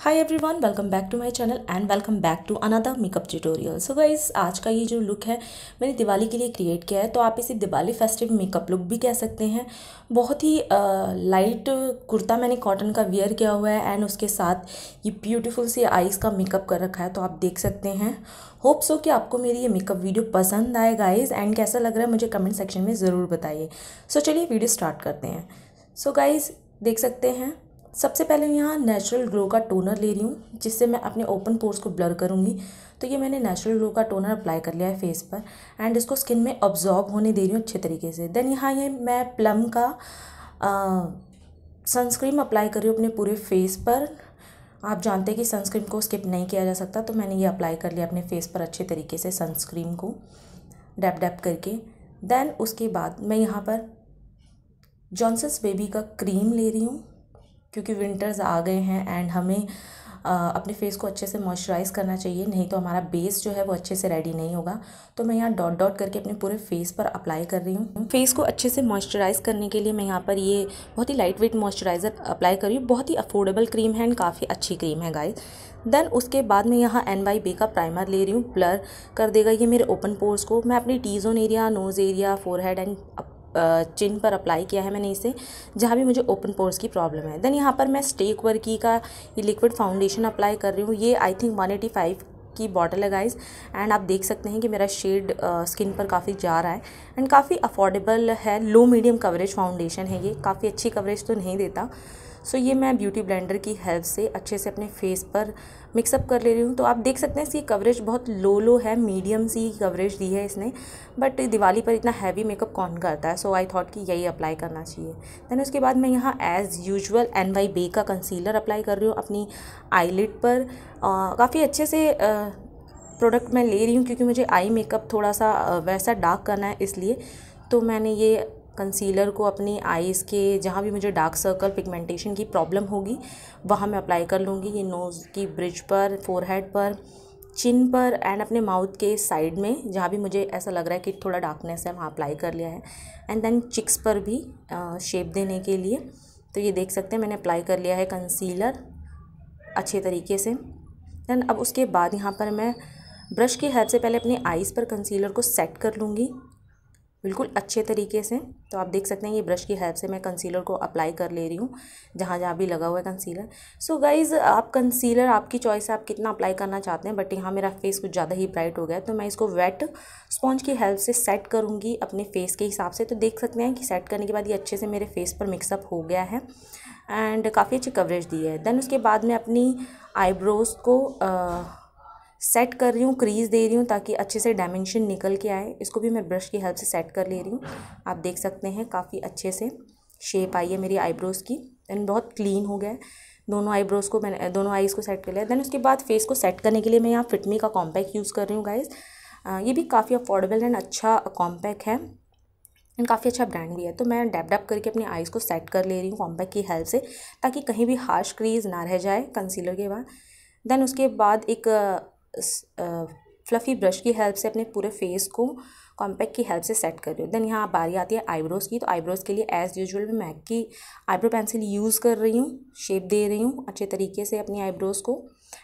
high everyone welcome back to my channel and welcome back to another makeup tutorial so guys आज का ये जो look है मैंने दिवाली के लिए क्रिएट किया है तो आप इसे दिवाली फेस्टिव मेकअप लुक भी कह सकते हैं बहुत ही लाइट कुर्ता मैंने कॉटन का वेयर किया हुआ है एंड उसके साथ ये ब्यूटिफुल सी आइज़ का मेकअप कर रखा है तो आप देख सकते हैं होप सो कि आपको मेरी ये मेकअप वीडियो पसंद आए गाइज़ एंड कैसा लग रहा है मुझे कमेंट सेक्शन में ज़रूर बताइए सो so, चलिए वीडियो स्टार्ट करते हैं सो so, गाइज़ देख सकते हैं सबसे पहले यहाँ नेचुरल ग्लो का टोनर ले रही हूँ जिससे मैं अपने ओपन पोर्स को ब्लर करूँगी तो ये मैंने नेचुरल ग्लो का टोनर अप्लाई कर लिया है फेस पर एंड इसको स्किन में ऑब्जॉर्ब होने दे रही हूँ अच्छे तरीके से देन यहाँ ये मैं प्लम का सनस्क्रीम अप्लाई कर रही हूँ अपने पूरे फेस पर आप जानते हैं कि सनस्क्रीम को स्किप नहीं किया जा सकता तो मैंने ये अप्लाई कर लिया अपने फेस पर अच्छे तरीके से सनस्क्रीम को डैप डैप करके देन उसके बाद मैं यहाँ पर जॉनसन्स बेबी का क्रीम ले रही हूँ क्योंकि विंटर्स आ गए हैं एंड हमें आ, अपने फेस को अच्छे से मॉइस्चराइज़ करना चाहिए नहीं तो हमारा बेस जो है वो अच्छे से रेडी नहीं होगा तो मैं यहाँ डॉट डॉट करके अपने पूरे फेस पर अप्लाई कर रही हूँ फेस को अच्छे से मॉइस्चराइज़ करने के लिए मैं यहाँ पर ये बहुत ही लाइट वेट मॉइस्चराइज़र अप्लाई कर रही हूँ बहुत ही अफोर्डेबल क्रीम है एंड काफ़ी अच्छी क्रीम है गाइस देन उसके बाद मैं यहाँ एन वाई बे का प्राइमर ले रही हूँ ब्लर कर देगा ये मेरे ओपन पोर्स को मैं अपनी T zone area nose area forehead and chin पर अप्लाई किया है मैंने इसे जहाँ भी मुझे ओपन पोर्स की प्रॉब्लम है देन यहाँ पर मैं स्टेक वर्की का ये लिक्विड फाउंडेशन अप्लाई कर रही हूँ ये I think one eighty five की बॉटल है गाइज एंड आप देख सकते हैं कि मेरा शेड स्किन पर काफ़ी जा रहा है एंड काफ़ी अफोर्डेबल है लो मीडियम कवरेज फाउंडेशन है ये काफ़ी अच्छी कवरेज तो नहीं देता सो ये मैं ब्यूटी ब्लेंडर की हेल्प से अच्छे से अपने फेस पर मिक्सअप कर ले रही हूँ तो आप देख सकते हैं इसकी कवरेज बहुत लो लो है मीडियम सी कवरेज दी है इसने बट दिवाली पर इतना हैवी मेकअप कौन करता है सो आई थॉट कि यही अप्लाई करना चाहिए देन उसके बाद मैं यहाँ as usual N Y Bae का कंसीलर अप्लाई कर रही हूँ अपनी आईलिड पर काफ़ी अच्छे से प्रोडक्ट मैं ले रही हूँ क्योंकि मुझे आई मेकअप थोड़ा सा वैसा डार्क करना है इसलिए तो मैंने ये कंसीलर को अपनी आइज़ के जहाँ भी मुझे डार्क सर्कल पिगमेंटेशन की प्रॉब्लम होगी वहाँ मैं अप्लाई कर लूँगी ये नोज़ की ब्रिज पर फोरहेड पर चिन पर एंड अपने माउथ के साइड में जहाँ भी मुझे ऐसा लग रहा है कि थोड़ा डार्कनेस है वहाँ अप्लाई कर लिया है एंड देन चिक्स पर भी शेप देने के लिए तो ये देख सकते हैं मैंने अप्लाई कर लिया है कंसीलर अच्छे तरीके से दैन अब उसके बाद यहाँ पर मैं ब्रश की हेल्प से पहले अपने आईज़ पर कंसीलर को सेट कर लूँगी बिल्कुल अच्छे तरीके से तो आप देख सकते हैं ये ब्रश की हेल्प से मैं कंसीलर को अप्लाई कर ले रही हूँ जहाँ जहाँ भी लगा हुआ है कंसीलर सो so गाइज़ आप कंसीलर आपकी चॉइस है आप कितना अप्लाई करना चाहते हैं बट यहाँ मेरा फेस कुछ ज़्यादा ही ब्राइट हो गया है तो मैं इसको वेट स्पॉन्ज की हेल्प से सेट करूँगी अपने फेस के हिसाब से तो देख सकते हैं कि सेट करने के बाद ये अच्छे से मेरे फेस पर मिक्सअप हो गया है एंड काफ़ी अच्छी कवरेज दी है देन उसके बाद मैं अपनी आईब्रोज़ को सेट कर रही हूँ क्रीज दे रही हूँ ताकि अच्छे से डायमेंशन निकल के आए इसको भी मैं ब्रश की हेल्प से सेट कर ले रही हूँ आप देख सकते हैं काफ़ी अच्छे से शेप आई है मेरी आईब्रोज़ की एंड बहुत क्लीन हो गया है दोनों आईब्रोज़ को मैंने दोनों आईज़ को सेट कर लिया देन उसके बाद फेस को सेट करने के लिए मैं यहाँ फिटमी का कॉम्पैक्ट यूज़ कर रही हूँ गाइज़ ये भी काफ़ी अफोर्डेबल एंड अच्छा कॉम्पैक्ट है एंड काफ़ी अच्छा ब्रांड भी है तो मैं डैप डैप करके अपनी आईज़ को सेट कर ले रही हूँ कॉम्पैक्ट की हेल्प से ताकि कहीं भी हार्श क्रीज ना रह जाए कंसीलर के बाद देन उसके बाद एक फ्लफ़ी ब्रश की हेल्प से अपने पूरे फेस को कॉम्पैक्ट की हेल्प से सेट कर रही हूँ देन यहाँ बारी आती है आईब्रोज़ की तो आईब्रोज़ के लिए एज़ यूजुअल मैं मैक की आईब्रो पेंसिल यूज़ कर रही हूँ शेप दे रही हूँ अच्छे तरीके से अपनी आईब्रोज़ को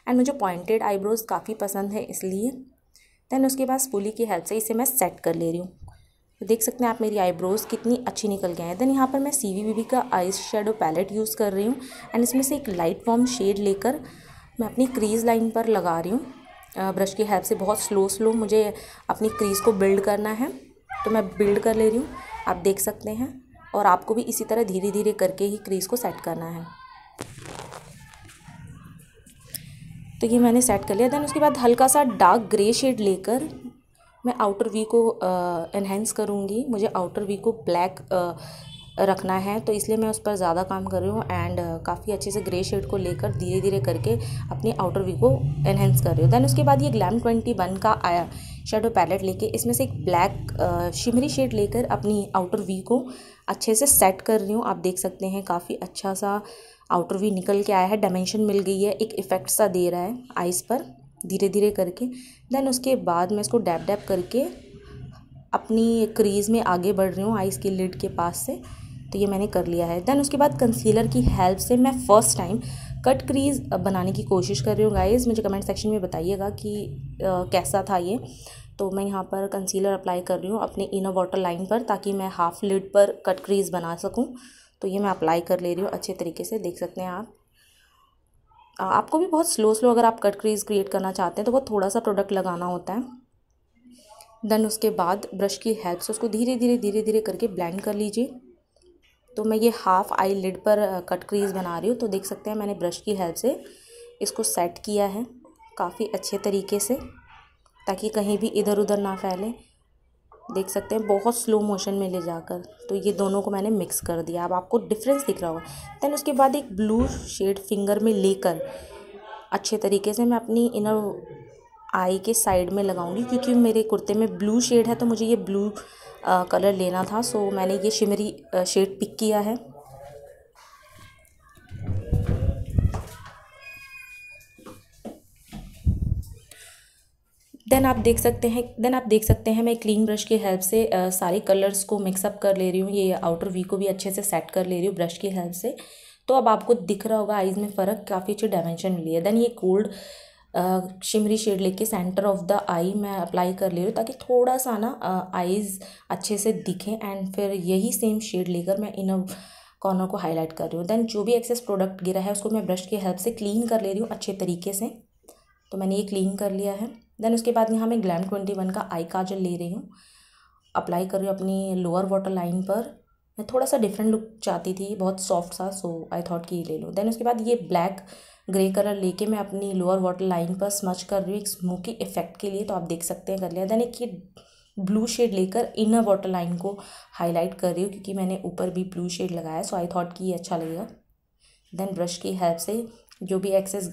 एंड मुझे पॉइंटेड आईब्रोज़ काफ़ी पसंद है इसलिए देन उसके बाद स्पूली की हेल्प से इसे मैं सेट कर ले रही हूँ तो देख सकते हैं आप मेरी आईब्रोज़ कितनी अच्छी निकल गए हैं देन यहाँ पर मैं सी वी वी का आई शेडो पैलेट यूज़ कर रही हूँ एंड इसमें से एक लाइट फॉर्म शेड लेकर मैं अपनी क्रीज लाइन पर लगा रही हूँ ब्रश की हेल्प से बहुत स्लो स्लो मुझे अपनी क्रीज़ को बिल्ड करना है तो मैं बिल्ड कर ले रही हूँ आप देख सकते हैं और आपको भी इसी तरह धीरे धीरे करके ही क्रीज़ को सेट करना है तो ये मैंने सेट कर लिया देन उसके बाद हल्का सा डार्क ग्रे शेड लेकर मैं आउटर वी को इन्हेंस करूँगी मुझे आउटर वी को ब्लैक रखना है तो इसलिए मैं उस पर ज़्यादा काम कर रही हूँ एंड uh, काफ़ी अच्छे से ग्रे शेड को लेकर धीरे धीरे करके अपने आउटर वी को एनहेंस कर रही हूँ देन उसके बाद ये ग्लैम ट्वेंटी वन का आया शेडो पैलेट लेके इसमें से एक ब्लैक शिमरी शेड लेकर अपनी आउटर वी को अच्छे से सेट कर रही हूँ आप देख सकते हैं काफ़ी अच्छा सा आउटर वी निकल के आया है डायमेंशन मिल गई है एक इफ़ेक्ट सा दे रहा है आइस पर धीरे धीरे करके देन उसके बाद मैं इसको डैप डैप करके अपनी क्रीज़ में आगे बढ़ रही हूँ आइस के लिड के पास से तो ये मैंने कर लिया है देन उसके बाद कंसीलर की हेल्प से मैं फ़र्स्ट टाइम कट क्रीज बनाने की कोशिश कर रही हूँ गाइज़ मुझे कमेंट सेक्शन में बताइएगा कि आ, कैसा था ये तो मैं यहाँ पर कंसीलर अप्लाई कर रही हूँ अपने इनर वाटर लाइन पर ताकि मैं हाफ़ लिड पर कट क्रीज बना सकूँ तो ये मैं अप्लाई कर ले रही हूँ अच्छे तरीके से देख सकते हैं आप आपको भी बहुत स्लो स्लो अगर आप कट क्रीज क्रिएट करना चाहते हैं तो वो थोड़ा सा प्रोडक्ट लगाना होता है देन उसके बाद ब्रश की हेल्प से उसको धीरे धीरे धीरे धीरे करके ब्लेंड कर लीजिए तो मैं ये हाफ़ आई लिड पर कट क्रीज़ बना रही हूँ तो देख सकते हैं मैंने ब्रश की हेल्प से इसको सेट किया है काफ़ी अच्छे तरीके से ताकि कहीं भी इधर उधर ना फैले देख सकते हैं बहुत स्लो मोशन में ले जाकर तो ये दोनों को मैंने मिक्स कर दिया अब आपको डिफरेंस दिख रहा होगा दैन उसके बाद एक ब्लू शेड फिंगर में लेकर अच्छे तरीके से मैं अपनी इनर आई के साइड में लगाऊंगी क्योंकि मेरे कुर्ते में ब्लू शेड है तो मुझे ये ब्लू कलर लेना था सो मैंने ये शिमरी शेड पिक किया है देन आप देख सकते हैं देन आप देख सकते हैं मैं क्लीन ब्रश की हेल्प से आ, सारे कलर्स को मिक्सअप कर ले रही हूँ ये आउटर वी को भी अच्छे से सेट कर ले रही हूँ ब्रश की हेल्प से तो अब आपको दिख रहा होगा आइज़ में फ़र्क काफ़ी अच्छी डायमेंशन मिली है देन ये कोल्ड शिमरी शेड लेके सेंटर ऑफ द आई मैं अप्लाई कर ले रही हूँ ताकि थोड़ा सा ना आईज़ अच्छे से दिखें एंड फिर यही सेम शेड लेकर मैं इन कॉर्नर को हाईलाइट कर रही हूँ देन जो भी एक्सेस प्रोडक्ट गिरा है उसको मैं ब्रश की हेल्प से क्लीन कर ले रही हूँ अच्छे तरीके से तो मैंने ये क्लीन कर लिया है देन उसके बाद यहाँ मैं ग्लैम ट्वेंटी वन का आई काजल ले रही हूँ अप्लाई कर रही हूँ अपनी लोअर वाटर लाइन पर मैं थोड़ा सा डिफरेंट लुक चाहती थी बहुत सॉफ्ट सा सो आई थॉट कि ये ले लूँ देन उसके बाद ये ब्लैक ग्रे कलर लेके मैं अपनी लोअर वाटर लाइन पर स्मच कर रही हूँ एक स्मोकी इफेक्ट के लिए तो आप देख सकते हैं कर लिया देन एक ये ब्लू शेड लेकर इनर वाटर लाइन को हाईलाइट कर रही हूँ क्योंकि मैंने ऊपर भी ब्लू शेड लगाया सो आई थॉट कि ये अच्छा लगेगा देन ब्रश की हेल्प से जो भी एक्सेस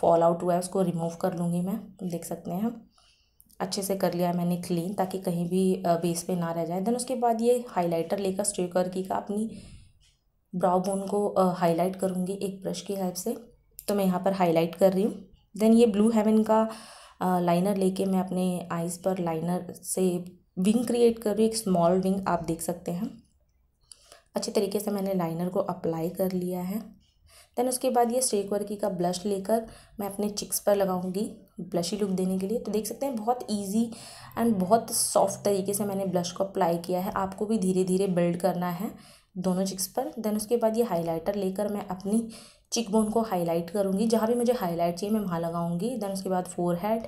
फॉल आउट हुआ है उसको रिमूव कर लूँगी मैं देख सकते हैं अच्छे से कर लिया मैंने क्लीन ताकि कहीं भी बेस पे ना रह जाए देन उसके बाद ये हाइलाइटर लेकर स्ट्रेकर की का अपनी ब्राउ बोन को हाईलाइट करूँगी एक ब्रश की हेल्प से तो मैं यहाँ पर हाईलाइट कर रही हूँ देन ये ब्लू हेवन का लाइनर लेके मैं अपने आइज़ पर लाइनर से विंग क्रिएट कर रही हूँ एक स्मॉल विंग आप देख सकते हैं अच्छे तरीके से मैंने लाइनर को अप्लाई कर लिया है देन उसके बाद ये स्टेक वर्की का ब्लश लेकर मैं अपने चिक्स पर लगाऊंगी ब्लशी लुक देने के लिए तो देख सकते हैं बहुत इजी एंड बहुत सॉफ्ट तरीके से मैंने ब्लश को अप्लाई किया है आपको भी धीरे धीरे बिल्ड करना है दोनों चिक्स पर देन उसके बाद ये हाइलाइटर लेकर मैं अपनी चिक बोन को हाईलाइट करूँगी जहाँ भी मुझे हाईलाइट चाहिए मैं वहाँ लगाऊँगी दैन उसके बाद फोर हेड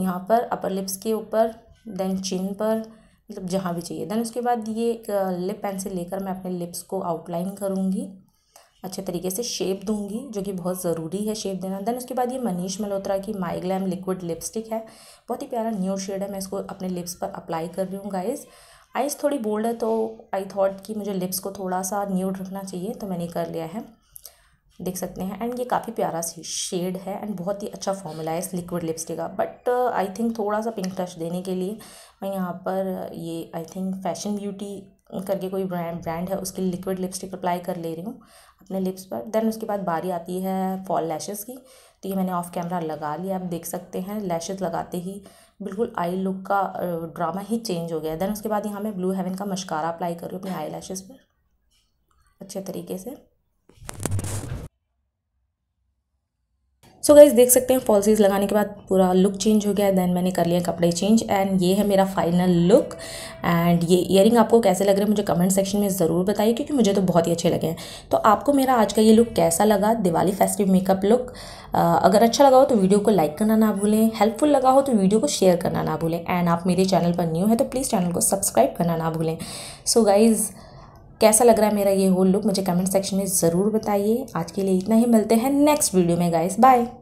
यहाँ पर अपर लिप्स के ऊपर देन चिन पर मतलब जहाँ भी चाहिए देन उसके बाद ये एक लिप पेंसिल लेकर मैं अपने लिप्स को आउटलाइन करूँगी अच्छे तरीके से शेप दूंगी जो कि बहुत ज़रूरी है शेप देना देन उसके बाद ये मनीष मल्होत्रा की माई ग्लैम लिक्विड लिपस्टिक है बहुत ही प्यारा न्यू शेड है मैं इसको अपने लिप्स पर अप्लाई कर रही हूँ गाइज़ आइज़ थोड़ी बोल्ड है तो आई थॉट कि मुझे लिप्स को थोड़ा सा न्यूड रखना चाहिए तो मैंने कर लिया है देख सकते हैं एंड ये काफ़ी प्यारा सी शेड है एंड बहुत ही अच्छा फॉर्मूला है इस लिक्विड लिपस्टिक का बट आई थिंक थोड़ा सा पिंक टच देने के लिए मैं यहाँ पर uh, ये आई थिंक फैशन ब्यूटी करके कोई ब्रांड ब्रांड है उसकी लिक्विड लिपस्टिक अप्लाई कर ले रही हूँ अपने लिप्स पर देन उसके बाद बारी आती है फॉल लैशेज़ की तो ये मैंने ऑफ कैमरा लगा लिया आप देख सकते हैं लैशेज़ लगाते ही बिल्कुल आई लुक का ड्रामा uh, ही चेंज हो गया देन उसके बाद यहाँ मैं ब्लू हेवन का मशकारा अप्लाई कर रही हूँ अपने आई लैशेज़ पर अच्छे तरीके से सो गाइज देख सकते हैं फॉल्सीज लगाने के बाद पूरा लुक चेंज हो गया है देन मैंने कर लिया कपड़े चेंज एंड ये है मेरा फाइनल लुक एंड ये इयरिंग आपको कैसे लग रहे हैं मुझे कमेंट सेक्शन में ज़रूर बताइए क्योंकि मुझे तो बहुत ही अच्छे लगे हैं तो आपको मेरा आज का ये लुक कैसा लगा दिवाली फेस्टिव मेकअप लुक अगर अच्छा लगा हो तो वीडियो को लाइक करना ना भूलें हेल्पफुल लगा हो तो वीडियो को शेयर करना ना भूलें एंड आप मेरे चैनल पर न्यू है तो प्लीज़ चैनल को सब्सक्राइब करना ना भूलें सो गाइज़ कैसा लग रहा है मेरा ये होल लुक मुझे कमेंट सेक्शन में ज़रूर बताइए आज के लिए इतना ही मिलते हैं नेक्स्ट वीडियो में गाइस बाय